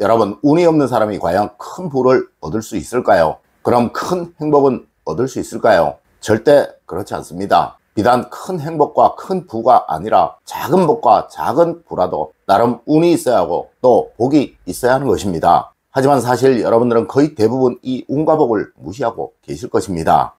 여러분 운이 없는 사람이 과연 큰 부를 얻을 수 있을까요? 그럼 큰 행복은 얻을 수 있을까요? 절대 그렇지 않습니다. 비단 큰 행복과 큰 부가 아니라 작은 복과 작은 부라도 나름 운이 있어야 하고 또 복이 있어야 하는 것입니다. 하지만 사실 여러분들은 거의 대부분 이 운과 복을 무시하고 계실 것입니다.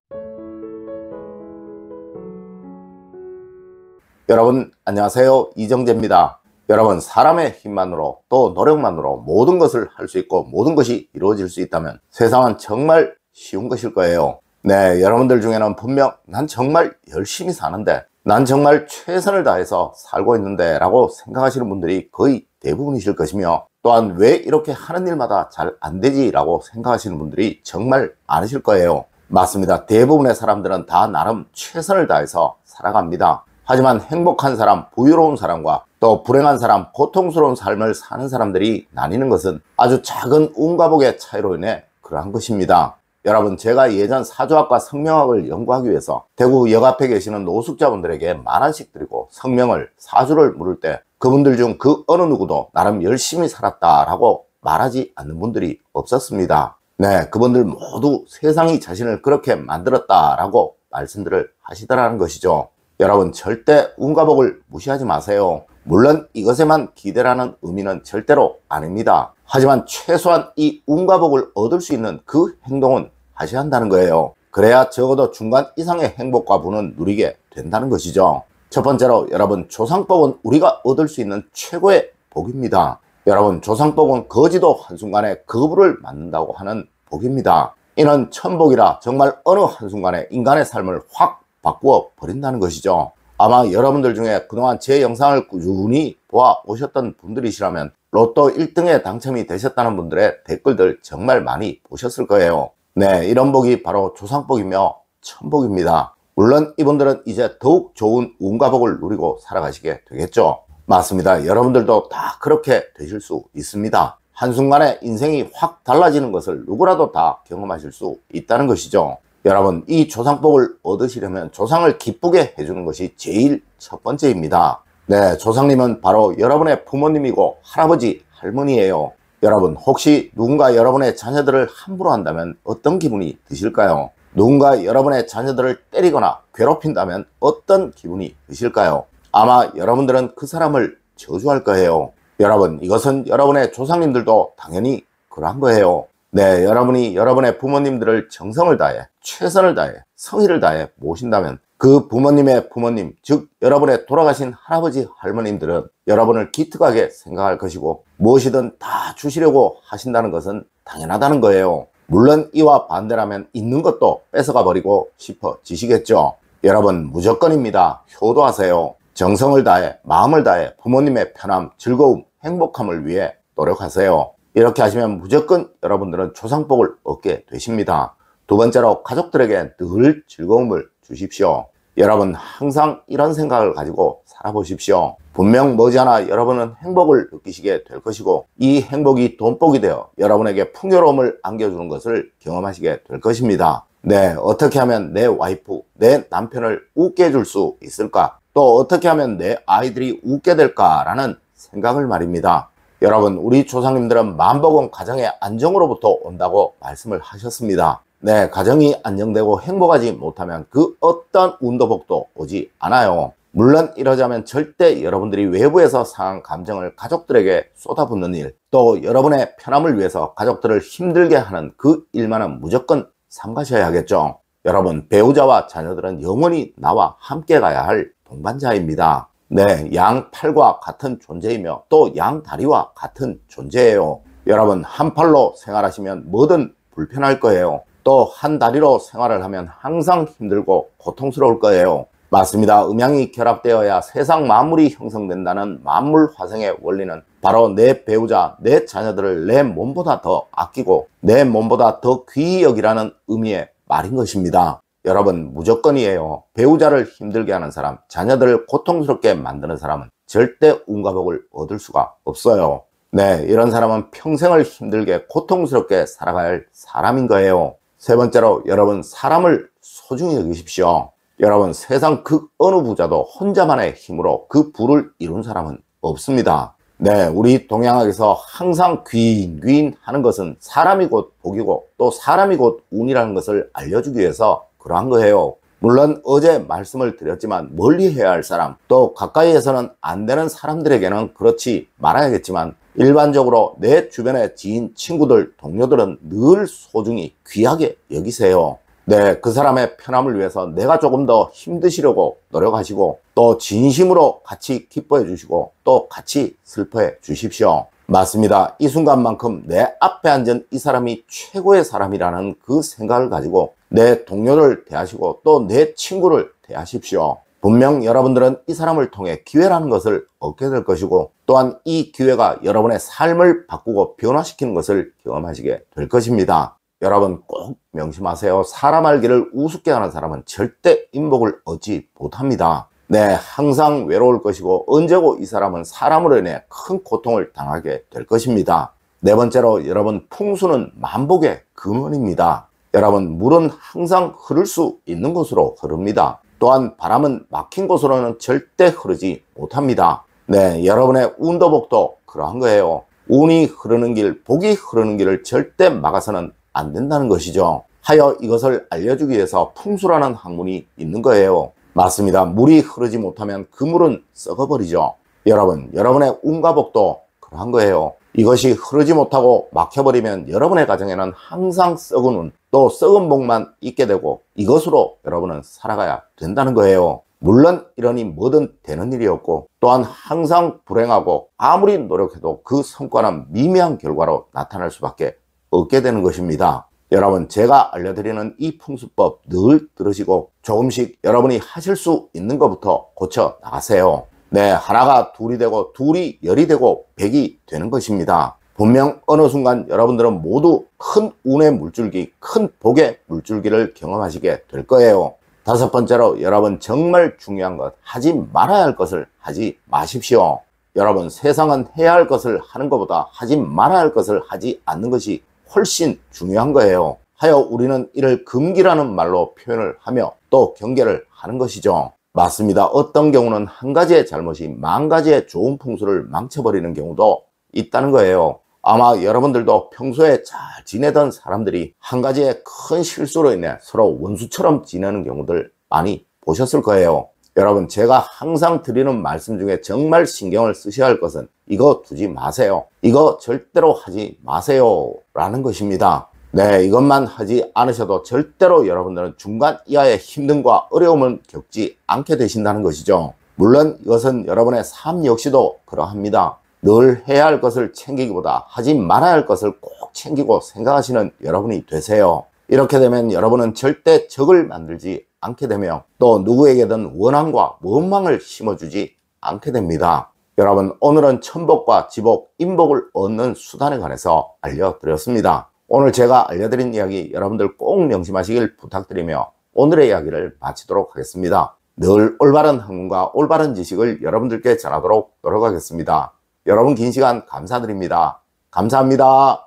여러분 안녕하세요 이정재입니다. 여러분 사람의 힘만으로 또 노력만으로 모든 것을 할 수 있고 모든 것이 이루어질 수 있다면 세상은 정말 쉬운 것일 거예요 네 여러분들 중에는 분명 난 정말 열심히 사는데 난 정말 최선을 다해서 살고 있는데 라고 생각하시는 분들이 거의 대부분이실 것이며 또한 왜 이렇게 하는 일마다 잘 안 되지 라고 생각하시는 분들이 정말 많으실 거예요 맞습니다 대부분의 사람들은 다 나름 최선을 다해서 살아갑니다 하지만 행복한 사람, 부유로운 사람과 또 불행한 사람, 고통스러운 삶을 사는 사람들이 나뉘는 것은 아주 작은 운과 복의 차이로 인해 그러한 것입니다. 여러분 제가 예전 사조학과 성명학을 연구하기 위해서 대구 역 앞에 계시는 노숙자분들에게 만원씩 드리고 성명을 사주를 물을 때 그분들 중 그 어느 누구도 나름 열심히 살았다라고 말하지 않는 분들이 없었습니다. 네, 그분들 모두 세상이 자신을 그렇게 만들었다라고 말씀들을 하시더라는 것이죠. 여러분 절대 운과복을 무시하지 마세요. 물론 이것에만 기대라는 의미는 절대로 아닙니다. 하지만 최소한 이 운과복을 얻을 수 있는 그 행동은 하셔야 한다는 거예요. 그래야 적어도 중간 이상의 행복과 부는 누리게 된다는 것이죠. 첫 번째로 여러분 조상법은 우리가 얻을 수 있는 최고의 복입니다. 여러분 조상법은 거지도 한순간에 거부를 맞는다고 하는 복입니다. 이는 천복이라 정말 어느 한순간에 인간의 삶을 확 바꾸어 버린다는 것이죠. 아마 여러분들 중에 그동안 제 영상을 꾸준히 보아 오셨던 분들이시라면 로또 1등에 당첨이 되셨다는 분들의 댓글들 정말 많이 보셨을 거예요. 네, 이런 복이 바로 조상복이며 천복입니다. 물론 이분들은 이제 더욱 좋은 운과 복을 누리고 살아가시게 되겠죠. 맞습니다. 여러분들도 다 그렇게 되실 수 있습니다. 한순간에 인생이 확 달라지는 것을 누구라도 다 경험하실 수 있다는 것이죠. 여러분 이 조상복을 얻으시려면 조상을 기쁘게 해주는 것이 제일 첫 번째입니다 네 조상님은 바로 여러분의 부모님이고 할아버지 할머니예요 여러분 혹시 누군가 여러분의 자녀들을 함부로 한다면 어떤 기분이 드실까요? 누군가 여러분의 자녀들을 때리거나 괴롭힌다면 어떤 기분이 드실까요? 아마 여러분들은 그 사람을 저주할 거예요 여러분 이것은 여러분의 조상님들도 당연히 그러한 거예요 네 여러분이 여러분의 부모님들을 정성을 다해 최선을 다해 성의를 다해 모신다면 그 부모님의 부모님 즉 여러분의 돌아가신 할아버지 할머님들은 여러분을 기특하게 생각할 것이고 무엇이든 다 주시려고 하신다는 것은 당연하다는 거예요 물론 이와 반대라면 있는 것도 뺏어가 버리고 싶어지시겠죠 여러분 무조건입니다 효도하세요 정성을 다해 마음을 다해 부모님의 편함 즐거움 행복함을 위해 노력하세요 이렇게 하시면 무조건 여러분들은 초상복을 얻게 되십니다 두 번째로 가족들에게 늘 즐거움을 주십시오. 여러분 항상 이런 생각을 가지고 살아보십시오. 분명 머지않아 여러분은 행복을 느끼시게 될 것이고 이 행복이 돈복이 되어 여러분에게 풍요로움을 안겨주는 것을 경험하시게 될 것입니다. 네, 어떻게 하면 내 와이프, 내 남편을 웃게 해줄 수 있을까? 또 어떻게 하면 내 아이들이 웃게 될까라는 생각을 말입니다. 여러분, 우리 조상님들은 만복은 가정의 안정으로부터 온다고 말씀을 하셨습니다. 네, 가정이 안정되고 행복하지 못하면 그 어떤 운도복도 오지 않아요. 물론 이러자면 절대 여러분들이 외부에서 상한 감정을 가족들에게 쏟아붓는 일, 또 여러분의 편함을 위해서 가족들을 힘들게 하는 그 일만은 무조건 삼가셔야 하겠죠. 여러분, 배우자와 자녀들은 영원히 나와 함께 가야 할 동반자입니다. 네, 양 팔과 같은 존재이며 또 양 다리와 같은 존재예요. 여러분, 한 팔로 생활하시면 뭐든 불편할 거예요. 또한 다리로 생활을 하면 항상 힘들고 고통스러울 거예요. 맞습니다. 음양이 결합되어야 세상 만물이 형성된다는 만물 화생의 원리는 바로 내 배우자, 내 자녀들을 내 몸보다 더 아끼고 내 몸보다 더 귀히 여기라는 의미의 말인 것입니다. 여러분 무조건이에요. 배우자를 힘들게 하는 사람, 자녀들을 고통스럽게 만드는 사람은 절대 운과복을 얻을 수가 없어요. 네, 이런 사람은 평생을 힘들게 고통스럽게 살아갈 사람인 거예요. 세 번째로 여러분 사람을 소중히 여기십시오. 여러분 세상 그 어느 부자도 혼자만의 힘으로 그 부를 이룬 사람은 없습니다. 네, 우리 동양학에서 항상 귀인 귀인 하는 것은 사람이 곧 복이고 또 사람이 곧 운이라는 것을 알려주기 위해서 그러한 거예요. 물론 어제 말씀을 드렸지만 멀리 해야 할 사람 또 가까이에서는 안 되는 사람들에게는 그렇지 말아야겠지만 일반적으로 내 주변의 지인, 친구들, 동료들은 늘 소중히 귀하게 여기세요. 네, 그 사람의 편함을 위해서 내가 조금 더 힘드시려고 노력하시고 또 진심으로 같이 기뻐해 주시고 또 같이 슬퍼해 주십시오. 맞습니다. 이 순간만큼 내 앞에 앉은 이 사람이 최고의 사람이라는 그 생각을 가지고 내 동료를 대하시고 또 내 친구를 대하십시오. 분명 여러분들은 이 사람을 통해 기회라는 것을 얻게 될 것이고 또한 이 기회가 여러분의 삶을 바꾸고 변화시키는 것을 경험하시게 될 것입니다. 여러분 꼭 명심하세요. 사람 알기를 우습게 하는 사람은 절대 인복을 얻지 못합니다. 네, 항상 외로울 것이고 언제고 이 사람은 사람으로 인해 큰 고통을 당하게 될 것입니다. 네 번째로 여러분 풍수는 만복의 근원입니다. 여러분 물은 항상 흐를 수 있는 곳으로 흐릅니다. 또한 바람은 막힌 곳으로는 절대 흐르지 못합니다. 네, 여러분의 운도복도 그러한 거예요. 운이 흐르는 길, 복이 흐르는 길을 절대 막아서는 안 된다는 것이죠. 하여 이것을 알려주기 위해서 풍수라는 학문이 있는 거예요. 맞습니다. 물이 흐르지 못하면 그물은 썩어버리죠. 여러분, 여러분의 운과 복도 그러한 거예요. 이것이 흐르지 못하고 막혀버리면 여러분의 가정에는 항상 썩은 운, 또 썩은 복만 있게 되고 이것으로 여러분은 살아가야 된다는 거예요. 물론 이러니 뭐든 되는 일이 었고 또한 항상 불행하고 아무리 노력해도 그 성과는 미미한 결과로 나타날 수밖에 없게 되는 것입니다. 여러분 제가 알려드리는 이 풍수법 늘 들으시고 조금씩 여러분이 하실 수 있는 것부터 고쳐 나가세요. 네, 하나가 둘이 되고 둘이 열이 되고 백이 되는 것입니다. 분명 어느 순간 여러분들은 모두 큰 운의 물줄기, 큰 복의 물줄기를 경험하시게 될 거예요. 다섯 번째로 여러분 정말 중요한 것, 하지 말아야 할 것을 하지 마십시오. 여러분 세상은 해야 할 것을 하는 것보다 하지 말아야 할 것을 하지 않는 것이 훨씬 중요한 거예요. 하여 우리는 이를 금기라는 말로 표현을 하며 또 경계를 하는 것이죠. 맞습니다. 어떤 경우는 한 가지의 잘못이 만 가지의 좋은 풍수를 망쳐버리는 경우도 있다는 거예요. 아마 여러분들도 평소에 잘 지내던 사람들이 한 가지의 큰 실수로 인해 서로 원수처럼 지내는 경우들 많이 보셨을 거예요. 여러분 제가 항상 드리는 말씀 중에 정말 신경을 쓰셔야 할 것은 이거 두지 마세요. 이거 절대로 하지 마세요. 라는 것입니다. 네, 이것만 하지 않으셔도 절대로 여러분들은 중간 이하의 힘듦과 어려움을 겪지 않게 되신다는 것이죠. 물론 이것은 여러분의 삶 역시도 그러합니다. 늘 해야 할 것을 챙기기보다 하지 말아야 할 것을 꼭 챙기고 생각하시는 여러분이 되세요. 이렇게 되면 여러분은 절대 적을 만들지 않게 되며 또 누구에게든 원한과 원망을 심어주지 않게 됩니다. 여러분 오늘은 천복과 지복, 인복을 얻는 수단에 관해서 알려드렸습니다. 오늘 제가 알려드린 이야기 여러분들 꼭 명심하시길 부탁드리며 오늘의 이야기를 마치도록 하겠습니다. 늘 올바른 학문과 올바른 지식을 여러분들께 전하도록 노력하겠습니다. 여러분 긴 시간 감사드립니다. 감사합니다.